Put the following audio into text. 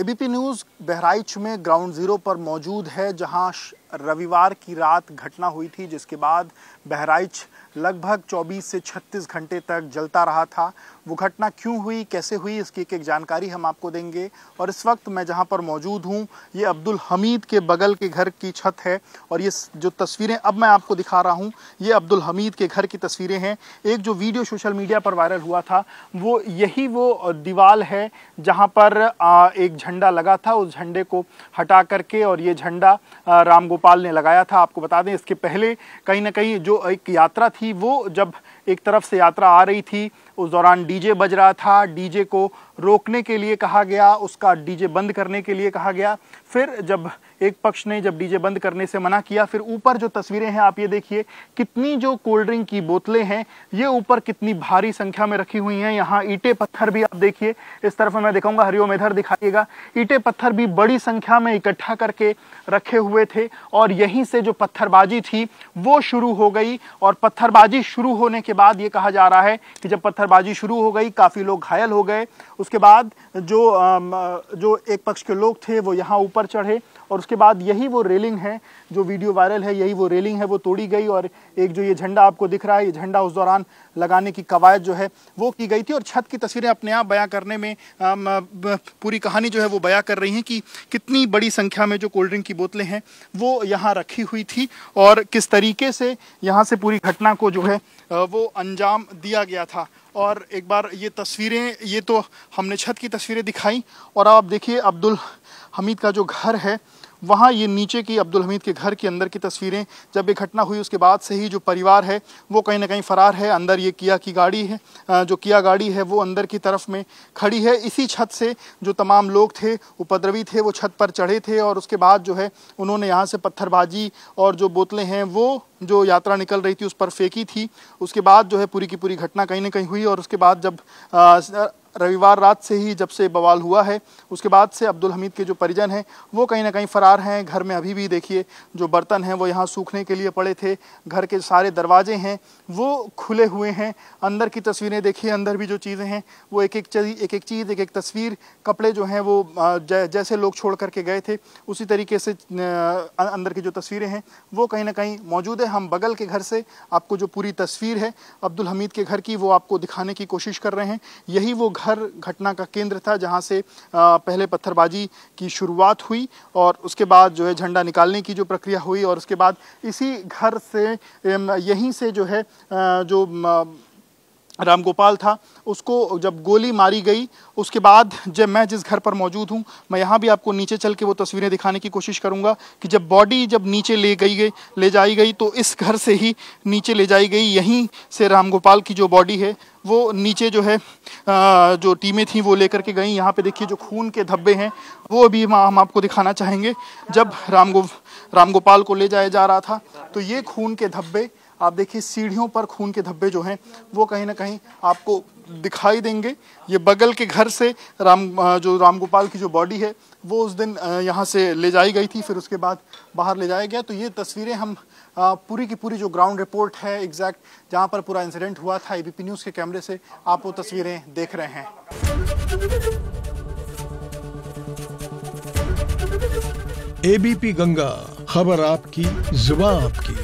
ABP news Bahraich में ground zero पर मौजूद है जहां रविवार की रात घटना हुई थी जिसके बाद बहराइच लगभग 24 से 36 घंटे तक जलता रहा था वो घटना क्यों हुई कैसे हुई इसकी एक एक जानकारी हम आपको देंगे और इस वक्त मैं जहां पर मौजूद हूं ये अब्दुल हमीद के बगल के घर की छत है और ये जो तस्वीरें अब मैं आपको दिखा रहा हूं ये अब्दुल हमीद के घर की तस्वीरें हैं एक जो वीडियो सोशल मीडिया पर वायरल हुआ था वो यही वो दीवार है जहाँ पर एक झंडा लगा था उस झंडे को हटा करके और ये झंडा राम गोपाल ने लगाया था आपको बता दें इसके पहले कहीं ना कहीं जो एक यात्रा थी वो जब एक तरफ से यात्रा आ रही थी उस दौरान डीजे बज रहा था डीजे को रोकने के लिए कहा गया उसका डीजे बंद करने के लिए कहा गया फिर जब एक पक्ष ने जब डीजे बंद करने से मना किया फिर ऊपर जो तस्वीरें हैं आप ये देखिए कितनी जो कोल्ड ड्रिंक की बोतलें हैं ये ऊपर कितनी भारी संख्या में रखी हुई हैं यहाँ ईटे पत्थर भी आप देखिए इस तरफ मैं दिखाऊंगा हरिओम इधर दिखाइएगा ईटे पत्थर भी बड़ी संख्या में इकट्ठा करके रखे हुए थे और यहीं से जो पत्थरबाजी थी वो शुरू हो गई और पत्थरबाजी शुरू होने के बाद ये कहा जा रहा है कि जब पत्थरबाजी शुरू हो गई काफ़ी लोग घायल हो गए उसके बाद जो जो एक पक्ष के लोग थे वो यहाँ ऊपर चढ़े और उसके बाद यही वो रेलिंग है जो वीडियो वायरल है यही वो रेलिंग है वो तोड़ी गई और एक जो ये झंडा आपको दिख रहा है ये झंडा उस दौरान लगाने की कवायद जो है वो की गई थी और छत की तस्वीरें अपने आप बयां करने में पूरी कहानी जो है वो बयां कर रही हैं कि कितनी बड़ी संख्या में जो कोल्ड ड्रिंक की बोतलें हैं वो यहाँ रखी हुई थी और किस तरीके से यहाँ से पूरी घटना को जो है वो अंजाम दिया गया था और एक बार ये तस्वीरें ये तो हमने छत की तस्वीरें दिखाई और अब आप देखिए अब्दुल हमीद का जो घर है वहाँ ये नीचे की अब्दुल हमीद के घर के अंदर की तस्वीरें जब ये घटना हुई उसके बाद से ही जो परिवार है वो कहीं ना कहीं फ़रार है अंदर ये किया की गाड़ी है जो किया गाड़ी है वो अंदर की तरफ में खड़ी है इसी छत से जो तमाम लोग थे उपद्रवी थे वो छत पर चढ़े थे और उसके बाद जो है उन्होंने यहाँ से पत्थरबाजी और जो बोतलें हैं वो जो यात्रा निकल रही थी उस पर फेंकी थी उसके बाद जो है पूरी की पूरी घटना कहीं ना कहीं हुई और उसके बाद जब रविवार रात से ही जब से बवाल हुआ है उसके बाद से अब्दुल हमीद के जो परिजन हैं वो कहीं ना कहीं फ़रार हैं घर में अभी भी देखिए जो बर्तन हैं वो यहाँ सूखने के लिए पड़े थे घर के सारे दरवाजे हैं वो खुले हुए हैं अंदर की तस्वीरें देखिए अंदर भी जो चीज़ें हैं वो एक एक चीज़ एक एक चीज़ एक एक तस्वीर कपड़े जो हैं वो जैसे लोग छोड़ करके गए थे उसी तरीके से अंदर की जो तस्वीरें हैं वो कहीं ना कहीं मौजूद है हम बगल के घर से आपको जो पूरी तस्वीर है अब्दुल हमीद के घर की वो आपको दिखाने की कोशिश कर रहे हैं यही वो घर पत्थर घटना का केंद्र था जहां से पहले पत्थरबाजी की शुरुआत हुई और उसके बाद जो है झंडा निकालने की जो प्रक्रिया हुई और उसके बाद इसी घर से यहीं से जो है जो रामगोपाल था उसको जब गोली मारी गई उसके बाद जब मैं जिस घर पर मौजूद हूँ मैं यहाँ भी आपको नीचे चल के वो तस्वीरें दिखाने की कोशिश करूँगा कि जब बॉडी जब नीचे ले गई गई ले जाई गई तो इस घर से ही नीचे ले जाई गई यहीं से रामगोपाल की जो बॉडी है वो नीचे जो है जो टीमें थी वो लेकर के गई यहाँ पे देखिए जो खून के धब्बे हैं वो भी हम आपको दिखाना चाहेंगे जब राम गो राम गोपाल को ले जाया जा रहा था तो ये खून के धब्बे आप देखिए सीढ़ियों पर खून के धब्बे जो हैं वो कहीं ना कहीं आपको दिखाई देंगे ये बगल के घर से राम जो रामगोपाल की जो बॉडी है वो उस दिन यहाँ से ले जाई गई थी फिर उसके बाद बाहर ले जाया गया तो ये तस्वीरें हम पूरी की पूरी जो ग्राउंड रिपोर्ट है एग्जैक्ट जहाँ पर पूरा इंसिडेंट हुआ था एबीपी न्यूज़ के कैमरे से आप वो तस्वीरें देख रहे हैं एबीपी गंगा खबर आपकी जुबा आपकी